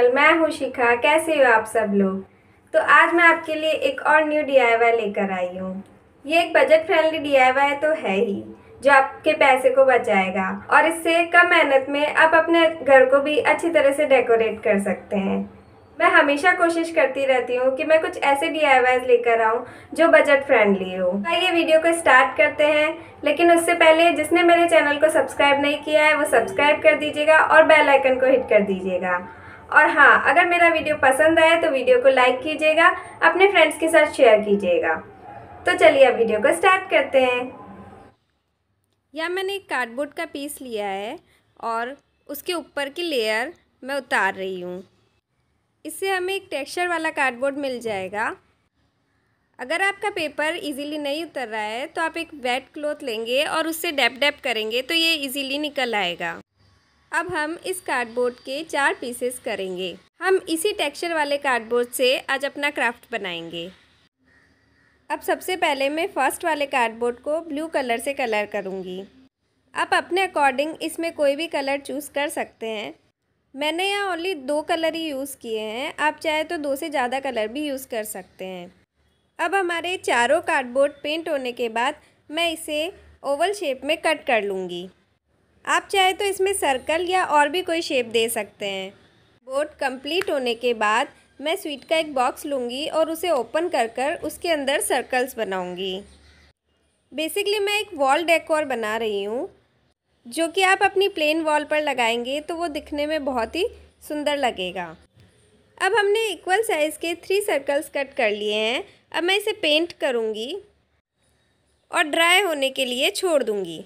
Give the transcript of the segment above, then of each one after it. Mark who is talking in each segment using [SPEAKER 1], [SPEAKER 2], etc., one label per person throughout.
[SPEAKER 1] channel मैं हूँ शिखा कैसे हो आप सब लोग तो आज मैं आपके लिए एक और न्यू डी लेकर आई हूँ ये एक बजट फ्रेंडली डी तो है ही जो आपके पैसे को बचाएगा और इससे कम मेहनत में आप अपने घर को भी अच्छी तरह से डेकोरेट कर सकते हैं मैं हमेशा कोशिश करती रहती हूँ कि मैं कुछ ऐसे डी लेकर आऊँ जो बजट फ्रेंडली हो तो आइए वीडियो को स्टार्ट करते हैं लेकिन उससे पहले जिसने मेरे चैनल को सब्सक्राइब नहीं किया है वो सब्सक्राइब कर दीजिएगा और बेल आइकन को हिट कर दीजिएगा और हाँ अगर मेरा वीडियो पसंद आया तो वीडियो को लाइक कीजिएगा अपने फ्रेंड्स के साथ शेयर कीजिएगा तो चलिए अब वीडियो को स्टार्ट करते हैं यह मैंने एक कार्डबोर्ड का पीस लिया है और उसके ऊपर की लेयर मैं उतार रही हूँ इससे हमें एक टेक्सचर वाला कार्डबोर्ड मिल जाएगा अगर आपका पेपर इजीली नहीं उतर रहा है तो आप एक वेट क्लॉथ लेंगे और उससे डैप डैप करेंगे तो ये इजीली निकल आएगा अब हम इस कार्डबोर्ड के चार पीसेस करेंगे हम इसी टेक्सचर वाले कार्डबोर्ड से आज अपना क्राफ्ट बनाएंगे अब सबसे पहले मैं फ़र्स्ट वाले कार्डबोर्ड को ब्लू कलर से कलर करूँगी आप अपने अकॉर्डिंग इसमें कोई भी कलर चूज़ कर सकते हैं मैंने यहाँ ओनली दो कलर ही यूज़ किए हैं आप चाहे तो दो से ज़्यादा कलर भी यूज़ कर सकते हैं अब हमारे चारों कार्डबोर्ड पेंट होने के बाद मैं इसे ओवल शेप में कट कर लूँगी आप चाहे तो इसमें सर्कल या और भी कोई शेप दे सकते हैं बोर्ड कंप्लीट होने के बाद मैं स्वीट का एक बॉक्स लूँगी और उसे ओपन कर कर उसके अंदर सर्कल्स बनाऊँगी बेसिकली मैं एक वॉल डेकोर बना रही हूँ जो कि आप अपनी प्लेन वॉल पर लगाएंगे तो वो दिखने में बहुत ही सुंदर लगेगा अब हमने इक्वल साइज़ के थ्री सर्कल्स कट कर लिए हैं अब मैं इसे पेंट करूँगी और ड्राई होने के लिए छोड़ दूँगी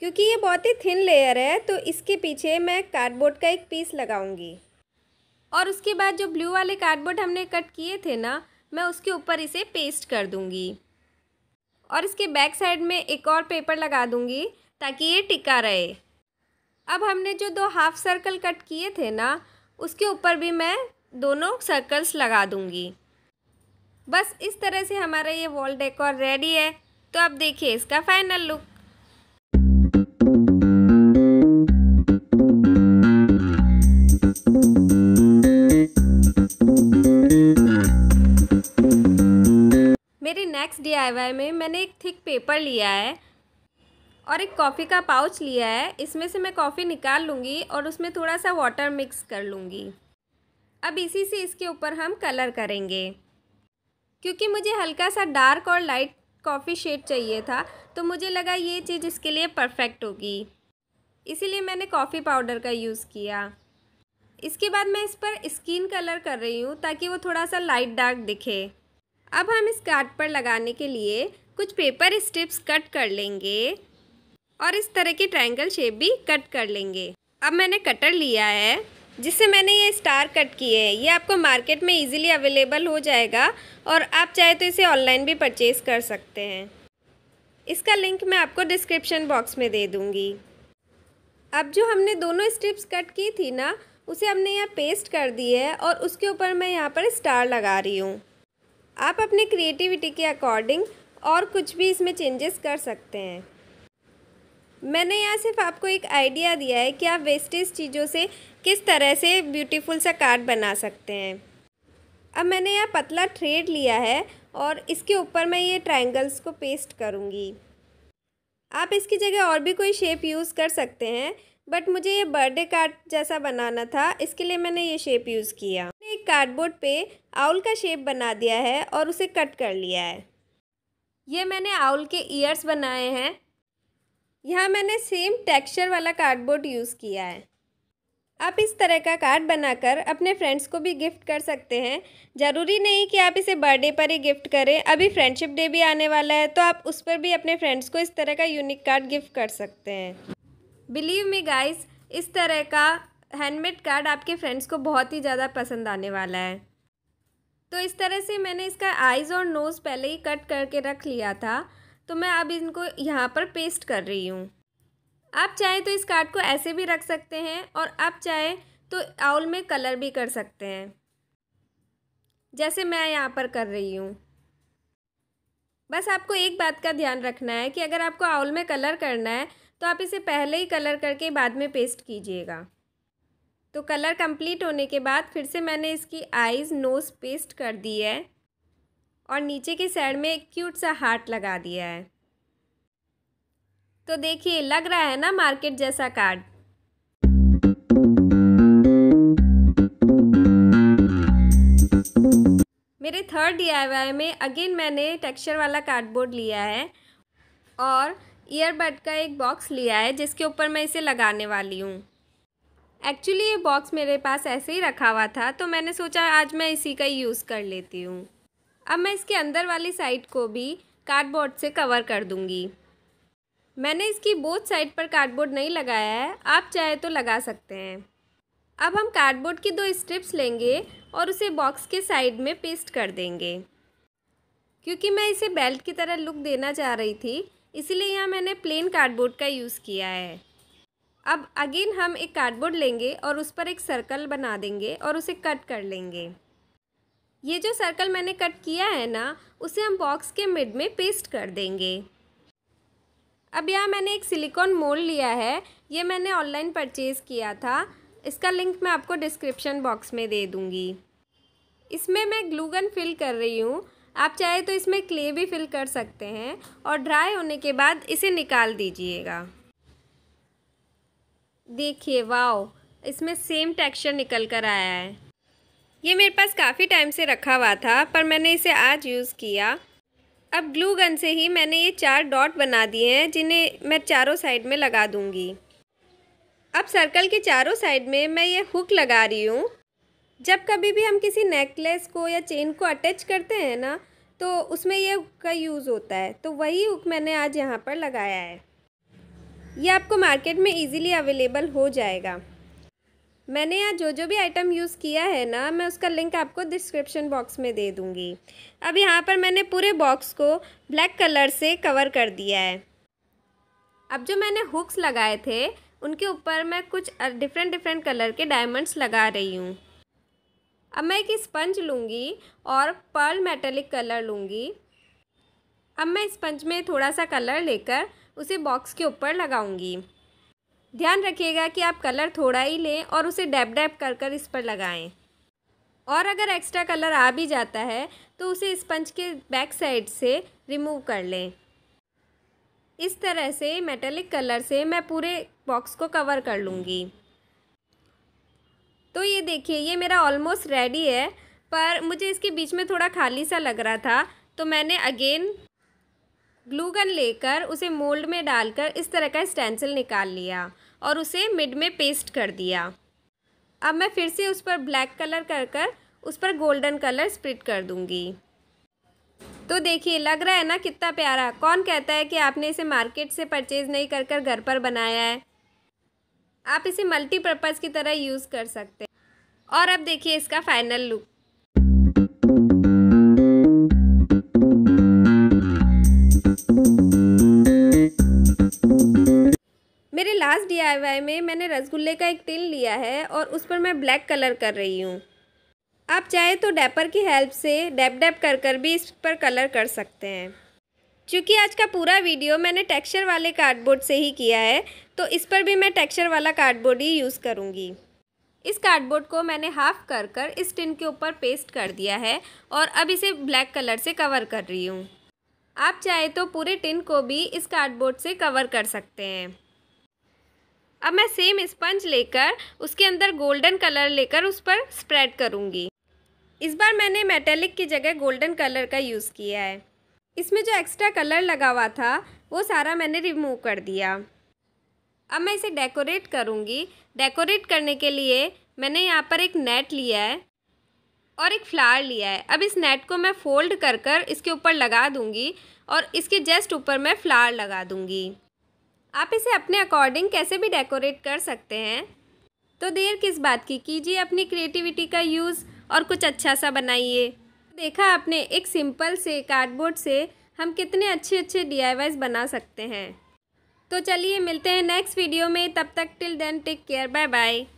[SPEAKER 1] क्योंकि ये बहुत ही थिन लेयर है तो इसके पीछे मैं कार्डबोर्ड का एक पीस लगाऊंगी और उसके बाद जो ब्लू वाले कार्डबोर्ड हमने कट किए थे ना मैं उसके ऊपर इसे पेस्ट कर दूँगी और इसके बैक साइड में एक और पेपर लगा दूँगी ताकि ये टिका रहे अब हमने जो दो हाफ सर्कल कट किए थे ना उसके ऊपर भी मैं दोनों सर्कल्स लगा दूँगी बस इस तरह से हमारा ये वॉल डेकोर रेडी है तो अब देखिए इसका फाइनल लुक मेरे नेक्स्ट वाई में मैंने एक थिक पेपर लिया है और एक कॉफ़ी का पाउच लिया है इसमें से मैं कॉफ़ी निकाल लूँगी और उसमें थोड़ा सा वाटर मिक्स कर लूँगी अब इसी से इसके ऊपर हम कलर करेंगे क्योंकि मुझे हल्का सा डार्क और लाइट कॉफ़ी शेड चाहिए था तो मुझे लगा ये चीज़ इसके लिए परफेक्ट होगी इसीलिए मैंने कॉफ़ी पाउडर का यूज़ किया इसके बाद मैं इस पर स्किन कलर कर रही हूँ ताकि वो थोड़ा सा लाइट डार्क दिखे अब हम इस कार्ड पर लगाने के लिए कुछ पेपर स्ट्रिप्स कट कर लेंगे और इस तरह के ट्रायंगल शेप भी कट कर लेंगे अब मैंने कटर लिया है जिससे मैंने ये स्टार कट किए हैं ये आपको मार्केट में इजीली अवेलेबल हो जाएगा और आप चाहे तो इसे ऑनलाइन भी परचेज़ कर सकते हैं इसका लिंक मैं आपको डिस्क्रिप्शन बॉक्स में दे दूँगी अब जो हमने दोनों स्ट्रिप्स कट की थी ना उसे हमने यहाँ पेस्ट कर दी है और उसके ऊपर मैं यहाँ पर स्टार लगा रही हूँ आप अपने क्रिएटिविटी के अकॉर्डिंग और कुछ भी इसमें चेंजेस कर सकते हैं मैंने यहाँ सिर्फ आपको एक आइडिया दिया है कि आप वेस्टेज चीज़ों से किस तरह से ब्यूटीफुल सा कार्ड बना सकते हैं अब मैंने यहाँ पतला थ्रेड लिया है और इसके ऊपर मैं ये ट्रायंगल्स को पेस्ट करूँगी आप इसकी जगह और भी कोई शेप यूज़ कर सकते हैं बट मुझे ये बर्थडे कार्ड जैसा बनाना था इसके लिए मैंने ये शेप यूज़ किया मैंने एक कार्डबोर्ड पे आउल का शेप बना दिया है और उसे कट कर लिया है ये मैंने आउल के ईयर्स बनाए हैं यहाँ मैंने सेम टेक्सचर वाला कार्डबोर्ड यूज़ किया है आप इस तरह का कार्ड बनाकर अपने फ्रेंड्स को भी गिफ्ट कर सकते हैं ज़रूरी नहीं कि आप इसे बर्थडे पर ही गिफ्ट करें अभी फ्रेंडशिप डे भी आने वाला है तो आप उस पर भी अपने फ्रेंड्स को इस तरह का यूनिक कार्ड गिफ्ट कर सकते हैं बिलीव मी गाइस इस तरह का हैंडमेड कार्ड आपके फ्रेंड्स को बहुत ही ज़्यादा पसंद आने वाला है तो इस तरह से मैंने इसका आइज़ और नोज़ पहले ही कट करके रख लिया था तो मैं अब इनको यहाँ पर पेस्ट कर रही हूँ आप चाहे तो इस कार्ड को ऐसे भी रख सकते हैं और आप चाहे तो आउल में कलर भी कर सकते हैं जैसे मैं यहाँ पर कर रही हूँ बस आपको एक बात का ध्यान रखना है कि अगर आपको आउल में कलर करना है तो आप इसे पहले ही कलर करके बाद में पेस्ट कीजिएगा तो कलर कंप्लीट होने के बाद फिर से मैंने इसकी आइज़ नोज़ पेस्ट कर दी है और नीचे के साइड में एक क्यूट सा हार्ट लगा दिया है तो देखिए लग रहा है ना मार्केट जैसा कार्ड मेरे थर्ड डी में अगेन मैंने टेक्सचर वाला कार्डबोर्ड लिया है और ईयरबड का एक बॉक्स लिया है जिसके ऊपर मैं इसे लगाने वाली हूँ एक्चुअली ये बॉक्स मेरे पास ऐसे ही रखा हुआ था तो मैंने सोचा आज मैं इसी का यूज़ कर लेती हूँ अब मैं इसके अंदर वाली साइड को भी कार्डबोर्ड से कवर कर दूँगी मैंने इसकी बोथ साइड पर कार्डबोर्ड नहीं लगाया है आप चाहे तो लगा सकते हैं अब हम कार्डबोर्ड की दो स्ट्रिप्स लेंगे और उसे बॉक्स के साइड में पेस्ट कर देंगे क्योंकि मैं इसे बेल्ट की तरह लुक देना चाह रही थी इसीलिए यहाँ मैंने प्लेन कार्डबोर्ड का यूज़ किया है अब अगेन हम एक कार्डबोर्ड लेंगे और उस पर एक सर्कल बना देंगे और उसे कट कर लेंगे ये जो सर्कल मैंने कट किया है ना उसे हम बॉक्स के मिड में पेस्ट कर देंगे अब यहाँ मैंने एक सिलिकॉन मोल लिया है ये मैंने ऑनलाइन परचेज़ किया था इसका लिंक मैं आपको डिस्क्रिप्शन बॉक्स में दे दूँगी इसमें मैं ग्लूगन फिल कर रही हूँ आप चाहे तो इसमें क्ले भी फिल कर सकते हैं और ड्राई होने के बाद इसे निकाल दीजिएगा देखिए वाओ इसमें सेम टेक्सचर निकल कर आया है ये मेरे पास काफ़ी टाइम से रखा हुआ था पर मैंने इसे आज यूज़ किया अब ग्लू गन से ही मैंने ये चार डॉट बना दिए हैं जिन्हें मैं चारों साइड में लगा दूँगी अब सर्कल के चारों साइड में मैं ये हुक लगा रही हूँ जब कभी भी हम किसी नेकलेस को या चेन को अटैच करते हैं ना तो उसमें ये हुक का यूज़ होता है तो वही हुक मैंने आज यहाँ पर लगाया है ये आपको मार्केट में इजीली अवेलेबल हो जाएगा मैंने यहाँ जो जो भी आइटम यूज़ किया है ना मैं उसका लिंक आपको डिस्क्रिप्शन बॉक्स में दे दूँगी अब यहाँ पर मैंने पूरे बॉक्स को ब्लैक कलर से कवर कर दिया है अब जो मैंने हुक्स लगाए थे उनके ऊपर मैं कुछ डिफरेंट डिफरेंट कलर के डायमंड्स लगा रही हूँ अब मैं एक स्पंज लूँगी और पर्ल मेटेलिक कलर लूँगी अब मैं स्पंज में थोड़ा सा कलर लेकर उसे बॉक्स के ऊपर लगाऊँगी ध्यान रखिएगा कि आप कलर थोड़ा ही लें और उसे डैप डैप कर कर इस पर लगाएं और अगर एक्स्ट्रा कलर आ भी जाता है तो उसे स्पंज के बैक साइड से रिमूव कर लें इस तरह से मेटेलिक कलर से मैं पूरे बॉक्स को कवर कर लूँगी तो ये देखिए ये मेरा ऑलमोस्ट रेडी है पर मुझे इसके बीच में थोड़ा खाली सा लग रहा था तो मैंने अगेन ग्लू गन लेकर उसे मोल्ड में डालकर इस तरह का स्टेंसिल निकाल लिया और उसे मिड में पेस्ट कर दिया अब मैं फिर से उस पर ब्लैक कलर कर कर उस पर गोल्डन कलर स्प्रिट कर दूंगी तो देखिए लग रहा है ना कितना प्यारा कौन कहता है कि आपने इसे मार्केट से परचेज़ नहीं कर कर घर पर बनाया है आप इसे मल्टीपर्पज़ की तरह यूज़ कर सकते हैं और अब देखिए इसका फाइनल लुक मेरे लास्ट डी में मैंने रसगुल्ले का एक टिन लिया है और उस पर मैं ब्लैक कलर कर रही हूँ आप चाहे तो डैपर की हेल्प से डैप डैप कर कर भी इस पर कलर कर सकते हैं चूँकि आज का पूरा वीडियो मैंने टेक्सचर वाले कार्डबोर्ड से ही किया है तो इस पर भी मैं टेक्सचर वाला कार्डबोर्ड ही यूज़ करूँगी इस कार्डबोर्ड को मैंने हाफ़ कर कर इस टिन के ऊपर पेस्ट कर दिया है और अब इसे ब्लैक कलर से कवर कर रही हूँ आप चाहे तो पूरे टिन को भी इस कार्डबोर्ड से कवर कर सकते हैं अब मैं सेम स्पंज लेकर उसके अंदर गोल्डन कलर लेकर उस पर स्प्रेड करूँगी इस बार मैंने मेटेलिक की जगह गोल्डन कलर का यूज़ किया है इसमें जो एक्स्ट्रा कलर लगा हुआ था वो सारा मैंने रिमूव कर दिया अब मैं इसे डेकोरेट करूँगी डेकोरेट करने के लिए मैंने यहाँ पर एक नेट लिया है और एक फ्लावर लिया है अब इस नेट को मैं फोल्ड कर कर इसके ऊपर लगा दूँगी और इसके जस्ट ऊपर मैं फ्लावर लगा दूँगी आप इसे अपने अकॉर्डिंग कैसे भी डेकोरेट कर सकते हैं तो देर किस बात की कीजिए अपनी क्रिएटिविटी का यूज़ और कुछ अच्छा सा बनाइए देखा आपने एक सिंपल से कार्डबोर्ड से हम कितने अच्छे अच्छे डी बना सकते हैं तो चलिए मिलते हैं नेक्स्ट वीडियो में तब तक till then take care bye bye